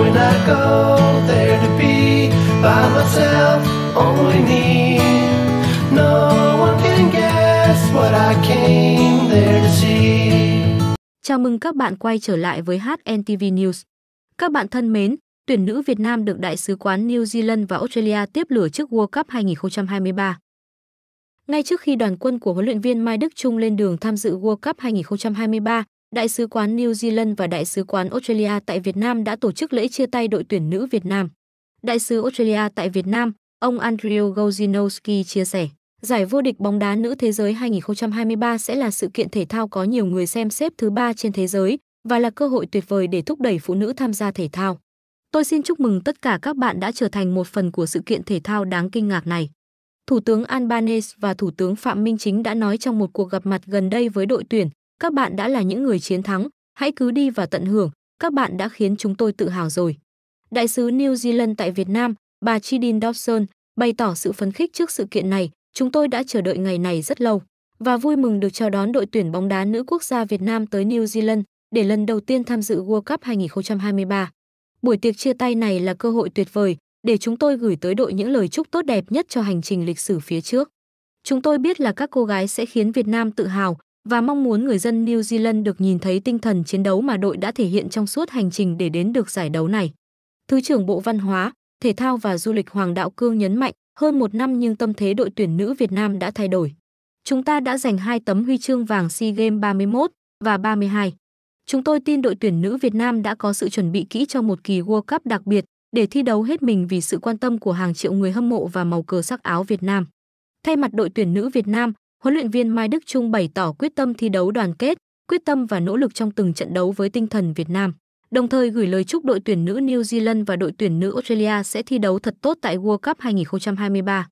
when I go there to be by myself, only me. No one can guess what I came there to see. Chào mừng các bạn quay trở lại với HNTV News. Các bạn thân mến, tuyển nữ Việt Nam được Đại sứ quán New Zealand và Australia tiếp lửa trước World Cup 2023. Ngay trước khi đoàn quân của huấn luyện viên Mai Đức Trung lên đường tham dự World Cup 2023, Đại sứ quán New Zealand và Đại sứ quán Australia tại Việt Nam đã tổ chức lễ chia tay đội tuyển nữ Việt Nam. Đại sứ Australia tại Việt Nam, ông Andrew Gozinowski chia sẻ, giải vô địch bóng đá nữ thế giới 2023 sẽ là sự kiện thể thao có nhiều người xem xếp thứ ba trên thế giới và là cơ hội tuyệt vời để thúc đẩy phụ nữ tham gia thể thao. Tôi xin chúc mừng tất cả các bạn đã trở thành một phần của sự kiện thể thao đáng kinh ngạc này. Thủ tướng Albanese và Thủ tướng Phạm Minh Chính đã nói trong một cuộc gặp mặt gần đây với đội tuyển, các bạn đã là những người chiến thắng, hãy cứ đi và tận hưởng, các bạn đã khiến chúng tôi tự hào rồi. Đại sứ New Zealand tại Việt Nam, bà Chidin Dobson, bày tỏ sự phấn khích trước sự kiện này, chúng tôi đã chờ đợi ngày này rất lâu và vui mừng được chào đón đội tuyển bóng đá nữ quốc gia Việt Nam tới New Zealand để lần đầu tiên tham dự World Cup 2023. Buổi tiệc chia tay này là cơ hội tuyệt vời để chúng tôi gửi tới đội những lời chúc tốt đẹp nhất cho hành trình lịch sử phía trước. Chúng tôi biết là các cô gái sẽ khiến Việt Nam tự hào và mong muốn người dân New Zealand được nhìn thấy tinh thần chiến đấu mà đội đã thể hiện trong suốt hành trình để đến được giải đấu này. Thứ trưởng Bộ Văn hóa, Thể thao và Du lịch Hoàng Đạo Cương nhấn mạnh, hơn một năm nhưng tâm thế đội tuyển nữ Việt Nam đã thay đổi. Chúng ta đã giành hai tấm huy chương vàng SEA Games 31 và 32. Chúng tôi tin đội tuyển nữ Việt Nam đã có sự chuẩn bị kỹ cho một kỳ World Cup đặc biệt để thi đấu hết mình vì sự quan tâm của hàng triệu người hâm mộ và màu cờ sắc áo Việt Nam. Thay mặt đội tuyển nữ Việt Nam, huấn luyện viên Mai Đức Trung bày tỏ quyết tâm thi đấu đoàn kết, quyết tâm và nỗ lực trong từng trận đấu với tinh thần Việt Nam, đồng thời gửi lời chúc đội tuyển nữ New Zealand và đội tuyển nữ Australia sẽ thi đấu thật tốt tại World Cup 2023.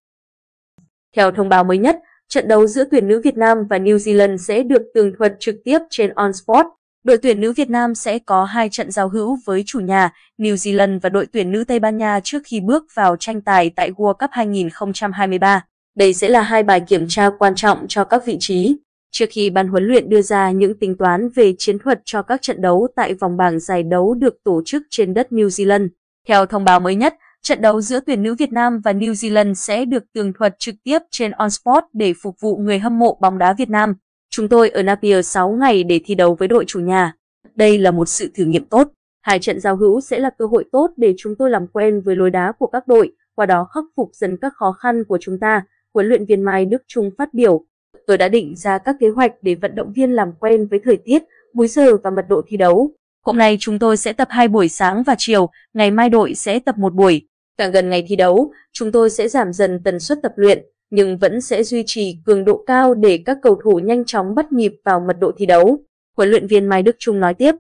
Theo thông báo mới nhất, trận đấu giữa tuyển nữ Việt Nam và New Zealand sẽ được tường thuật trực tiếp trên On Sport. Đội tuyển nữ Việt Nam sẽ có hai trận giao hữu với chủ nhà New Zealand và đội tuyển nữ Tây Ban Nha trước khi bước vào tranh tài tại World Cup 2023. Đây sẽ là hai bài kiểm tra quan trọng cho các vị trí, trước khi ban huấn luyện đưa ra những tính toán về chiến thuật cho các trận đấu tại vòng bảng giải đấu được tổ chức trên đất New Zealand. Theo thông báo mới nhất, trận đấu giữa tuyển nữ Việt Nam và New Zealand sẽ được tường thuật trực tiếp trên OnSport để phục vụ người hâm mộ bóng đá Việt Nam. Chúng tôi ở Napier 6 ngày để thi đấu với đội chủ nhà. Đây là một sự thử nghiệm tốt. Hai trận giao hữu sẽ là cơ hội tốt để chúng tôi làm quen với lối đá của các đội, qua đó khắc phục dần các khó khăn của chúng ta huấn luyện viên Mai Đức Trung phát biểu. Tôi đã định ra các kế hoạch để vận động viên làm quen với thời tiết, múi giờ và mật độ thi đấu. Hôm nay chúng tôi sẽ tập hai buổi sáng và chiều, ngày mai đội sẽ tập một buổi. Càng gần ngày thi đấu, chúng tôi sẽ giảm dần tần suất tập luyện, nhưng vẫn sẽ duy trì cường độ cao để các cầu thủ nhanh chóng bắt nhịp vào mật độ thi đấu. Huấn luyện viên Mai Đức Trung nói tiếp.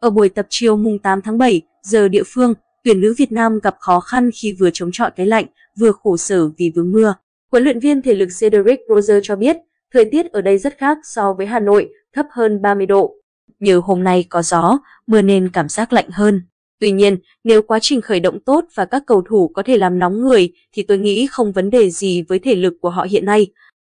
Ở buổi tập chiều mùng 8 tháng 7, giờ địa phương, tuyển nữ Việt Nam gặp khó khăn khi vừa chống chọi cái lạnh, vừa khổ sở vì vướng mưa. Huấn luyện viên thể lực Cedric Roger cho biết, thời tiết ở đây rất khác so với Hà Nội, thấp hơn 30 độ. Như hôm nay có gió, mưa nên cảm giác lạnh hơn. Tuy nhiên, nếu quá trình khởi động tốt và các cầu thủ có thể làm nóng người thì tôi nghĩ không vấn đề gì với thể lực của họ hiện nay.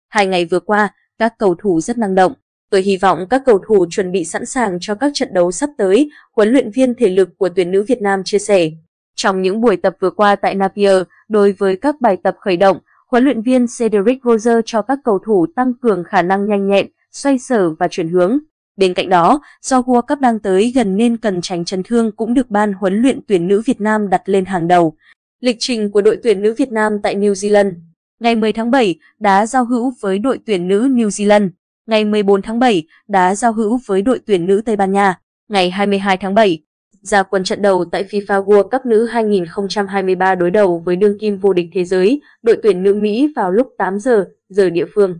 Hai ngày vừa qua, các cầu thủ rất năng động. Tôi hy vọng các cầu thủ chuẩn bị sẵn sàng cho các trận đấu sắp tới, huấn luyện viên thể lực của tuyển nữ Việt Nam chia sẻ. Trong những buổi tập vừa qua tại Napier, đối với các bài tập khởi động, Huấn luyện viên Cedric Roger cho các cầu thủ tăng cường khả năng nhanh nhẹn, xoay sở và chuyển hướng. Bên cạnh đó, do World Cup đang tới gần nên cần tránh chấn thương cũng được ban huấn luyện tuyển nữ Việt Nam đặt lên hàng đầu. Lịch trình của đội tuyển nữ Việt Nam tại New Zealand Ngày 10 tháng 7, đá giao hữu với đội tuyển nữ New Zealand. Ngày 14 tháng 7, đá giao hữu với đội tuyển nữ Tây Ban Nha. Ngày 22 tháng 7, ra quân trận đầu tại FIFA World Cup nữ 2023 đối đầu với đương kim vô địch thế giới, đội tuyển nữ Mỹ vào lúc 8 giờ, giờ địa phương.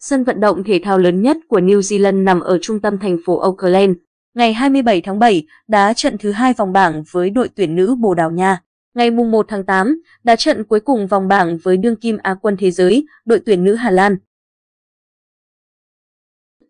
Sân vận động thể thao lớn nhất của New Zealand nằm ở trung tâm thành phố Auckland. Ngày 27 tháng 7, đá trận thứ hai vòng bảng với đội tuyển nữ Bồ Đào Nha. Ngày 1 tháng 8, đá trận cuối cùng vòng bảng với đương kim Á quân thế giới, đội tuyển nữ Hà Lan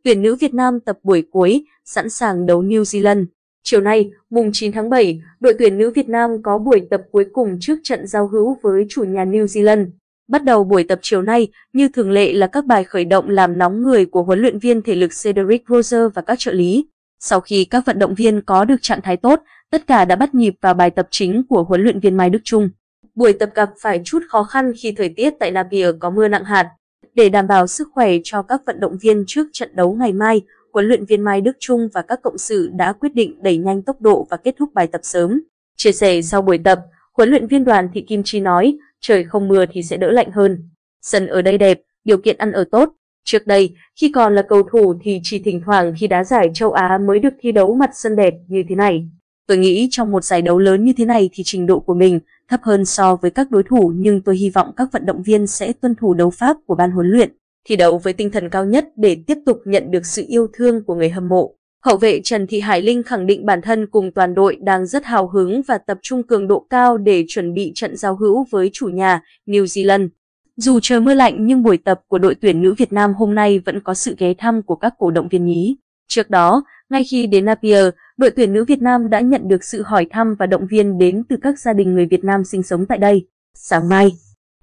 tuyển nữ Việt Nam tập buổi cuối, sẵn sàng đấu New Zealand. Chiều nay, mùng 9 tháng 7, đội tuyển nữ Việt Nam có buổi tập cuối cùng trước trận giao hữu với chủ nhà New Zealand. Bắt đầu buổi tập chiều nay, như thường lệ là các bài khởi động làm nóng người của huấn luyện viên thể lực Cedric Roger và các trợ lý. Sau khi các vận động viên có được trạng thái tốt, tất cả đã bắt nhịp vào bài tập chính của huấn luyện viên Mai Đức Trung. Buổi tập gặp phải chút khó khăn khi thời tiết tại Namibia có mưa nặng hạt. Để đảm bảo sức khỏe cho các vận động viên trước trận đấu ngày mai, huấn luyện viên Mai Đức Trung và các cộng sự đã quyết định đẩy nhanh tốc độ và kết thúc bài tập sớm. Chia sẻ sau buổi tập, huấn luyện viên đoàn Thị Kim Chi nói, trời không mưa thì sẽ đỡ lạnh hơn. Sân ở đây đẹp, điều kiện ăn ở tốt. Trước đây, khi còn là cầu thủ thì chỉ thỉnh thoảng khi đá giải châu Á mới được thi đấu mặt sân đẹp như thế này. Tôi nghĩ trong một giải đấu lớn như thế này thì trình độ của mình thấp hơn so với các đối thủ nhưng tôi hy vọng các vận động viên sẽ tuân thủ đấu pháp của ban huấn luyện thi đấu với tinh thần cao nhất để tiếp tục nhận được sự yêu thương của người hâm mộ. Hậu vệ Trần Thị Hải Linh khẳng định bản thân cùng toàn đội đang rất hào hứng và tập trung cường độ cao để chuẩn bị trận giao hữu với chủ nhà New Zealand. Dù trời mưa lạnh nhưng buổi tập của đội tuyển nữ Việt Nam hôm nay vẫn có sự ghé thăm của các cổ động viên nhí. Trước đó, ngay khi đến Napier, đội tuyển nữ Việt Nam đã nhận được sự hỏi thăm và động viên đến từ các gia đình người Việt Nam sinh sống tại đây. Sáng mai,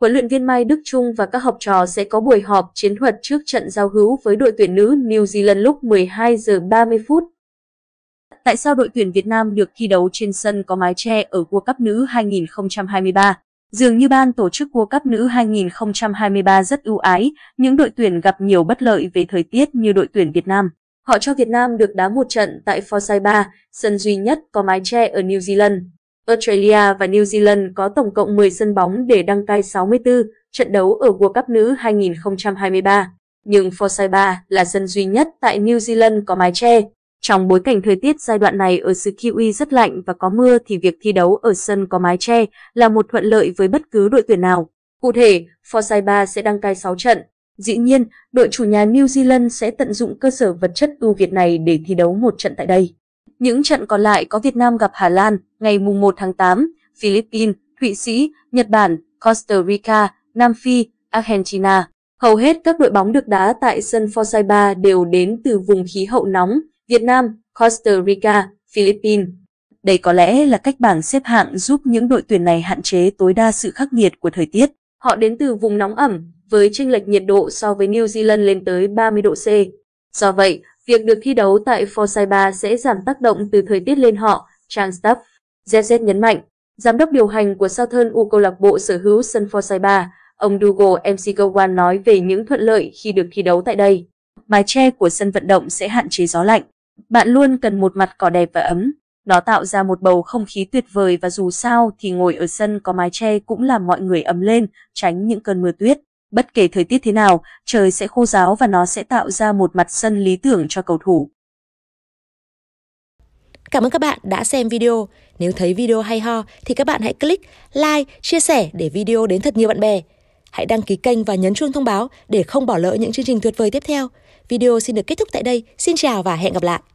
huấn luyện viên Mai Đức Trung và các học trò sẽ có buổi họp chiến thuật trước trận giao hữu với đội tuyển nữ New Zealand lúc 12 giờ 30 phút. Tại sao đội tuyển Việt Nam được thi đấu trên sân có mái che ở World Cup nữ 2023? Dường như ban tổ chức World Cup nữ 2023 rất ưu ái, những đội tuyển gặp nhiều bất lợi về thời tiết như đội tuyển Việt Nam. Họ cho Việt Nam được đá một trận tại Forsyth Bar, sân duy nhất có mái che ở New Zealand. Australia và New Zealand có tổng cộng 10 sân bóng để đăng cai 64 trận đấu ở World Cup nữ 2023, nhưng Forsyth Bar là sân duy nhất tại New Zealand có mái che. Trong bối cảnh thời tiết giai đoạn này ở xứ Kiwi rất lạnh và có mưa thì việc thi đấu ở sân có mái che là một thuận lợi với bất cứ đội tuyển nào. Cụ thể, Forsyth Bar sẽ đăng cai 6 trận. Dĩ nhiên, đội chủ nhà New Zealand sẽ tận dụng cơ sở vật chất ưu việt này để thi đấu một trận tại đây. Những trận còn lại có Việt Nam gặp Hà Lan ngày mùng 1 tháng 8, Philippines, Thụy Sĩ, Nhật Bản, Costa Rica, Nam Phi, Argentina. Hầu hết các đội bóng được đá tại sân Forsaiba đều đến từ vùng khí hậu nóng, Việt Nam, Costa Rica, Philippines. Đây có lẽ là cách bảng xếp hạng giúp những đội tuyển này hạn chế tối đa sự khắc nghiệt của thời tiết. Họ đến từ vùng nóng ẩm, với chênh lệch nhiệt độ so với New Zealand lên tới 30 độ C. Do vậy, Việc được thi đấu tại Forsyth sẽ giảm tác động từ thời tiết lên họ, Trang Stuff. ZZ nhấn mạnh, giám đốc điều hành của Southern U câu lạc bộ sở hữu sân Forsyth ông Dougal McGowan nói về những thuận lợi khi được thi đấu tại đây. Mái che của sân vận động sẽ hạn chế gió lạnh. Bạn luôn cần một mặt cỏ đẹp và ấm. Nó tạo ra một bầu không khí tuyệt vời và dù sao thì ngồi ở sân có mái che cũng làm mọi người ấm lên, tránh những cơn mưa tuyết. Bất kể thời tiết thế nào, trời sẽ khô ráo và nó sẽ tạo ra một mặt sân lý tưởng cho cầu thủ. Cảm ơn các bạn đã xem video. Nếu thấy video hay ho thì các bạn hãy click like, chia sẻ để video đến thật nhiều bạn bè. Hãy đăng ký kênh và nhấn chuông thông báo để không bỏ lỡ những chương trình tuyệt vời tiếp theo. Video xin được kết thúc tại đây. Xin chào và hẹn gặp lại.